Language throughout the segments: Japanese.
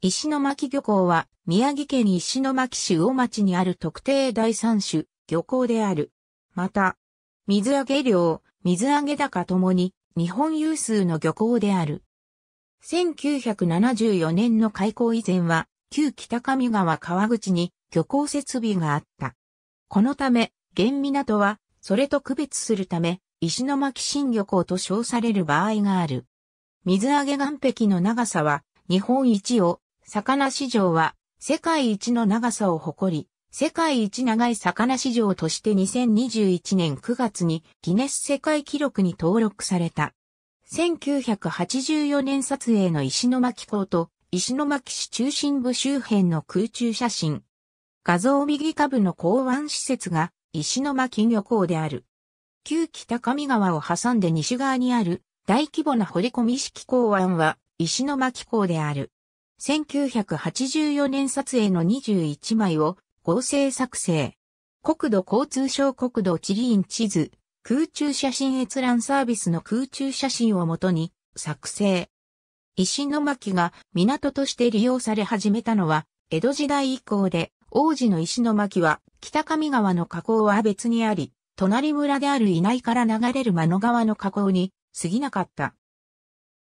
石巻漁港は宮城県石巻市魚町にある特定第三種漁港である。また、水揚げ量、水揚げ高ともに日本有数の漁港である。1974年の開港以前は旧北上川川口に漁港設備があった。このため、現港はそれと区別するため石巻新漁港と称される場合がある。水揚げ岸壁の長さは日本一を魚市場は世界一の長さを誇り、世界一長い魚市場として2021年9月にギネス世界記録に登録された。1984年撮影の石巻港と石巻市中心部周辺の空中写真。画像右下部の港湾施設が石巻漁港である。旧北上川を挟んで西側にある大規模な掘り込み式港湾は石巻港である。1984年撮影の21枚を合成作成。国土交通省国土地理院地図、空中写真閲覧サービスの空中写真をもとに作成。石巻が港として利用され始めたのは江戸時代以降で、王子の石巻は北上川の河口は別にあり、隣村である稲井から流れる間の川の河口に過ぎなかった。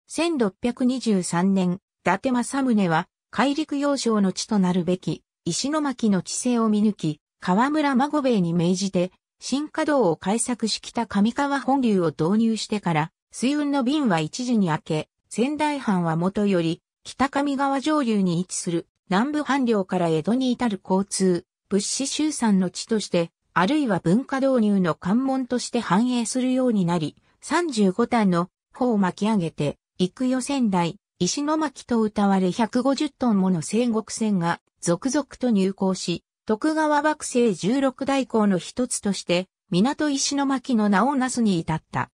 1623年、伊達政宗は、海陸要衝の地となるべき、石巻の地勢を見抜き、河村孫兵衛に命じて、新華道を開作し北上川本流を導入してから、水運の便は一時に開け、仙台藩はもとより、北上川上流に位置する南部藩領から江戸に至る交通、物資集散の地として、あるいは文化導入の関門として繁栄するようになり、35端の方を巻き上げて、幾予仙台、石巻と歌われ150トンもの戦国船が続々と入港し、徳川幕政16代港の一つとして、港石巻の名をなすに至った。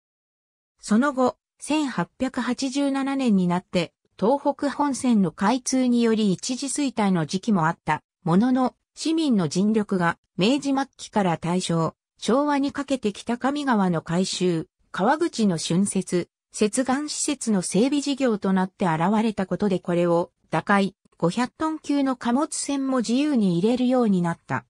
その後、1887年になって、東北本線の開通により一時衰退の時期もあった、ものの、市民の尽力が明治末期から大正、昭和にかけて北上川の改修、川口の浚節、接岸施設の整備事業となって現れたことでこれを打開500トン級の貨物船も自由に入れるようになった。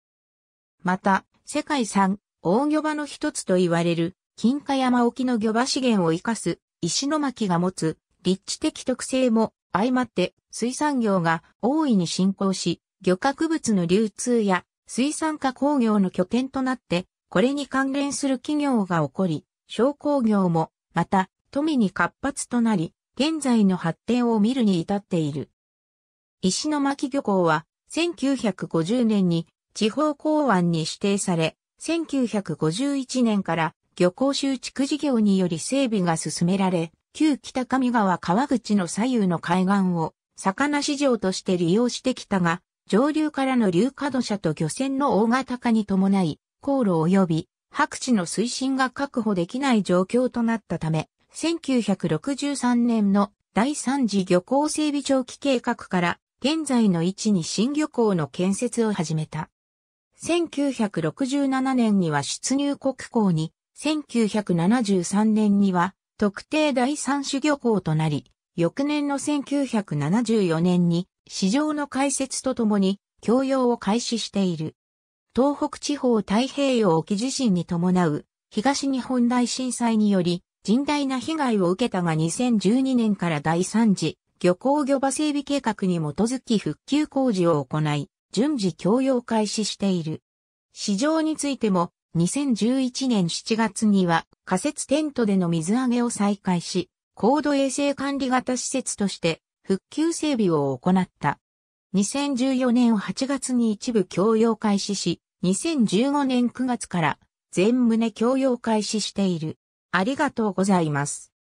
また、世界3、大魚場の一つと言われる、金華山沖の魚場資源を生かす、石巻が持つ、立地的特性も相まって、水産業が大いに進行し、漁獲物の流通や水産加工業の拠点となって、これに関連する企業が起こり、商工業も、また、富に活発となり、現在の発展を見るに至っている。石巻漁港は、1950年に地方港湾に指定され、1951年から漁港集築事業により整備が進められ、旧北上川川口の左右の海岸を魚市場として利用してきたが、上流からの流下土砂と漁船の大型化に伴い、航路及び白地の推進が確保できない状況となったため、1963年の第3次漁港整備長期計画から現在の位置に新漁港の建設を始めた。1967年には出入国港に、1973年には特定第三種漁港となり、翌年の1974年に市場の開設とともに供用を開始している。東北地方太平洋沖地震に伴う東日本大震災により甚大な被害を受けたが2012年から第3次漁港漁場整備計画に基づき復旧工事を行い、順次供用開始している。市場についても2011年7月には仮設テントでの水揚げを再開し、高度衛生管理型施設として復旧整備を行った。2014年8月に一部供用開始し、2015年9月から全棟供用開始している。ありがとうございます。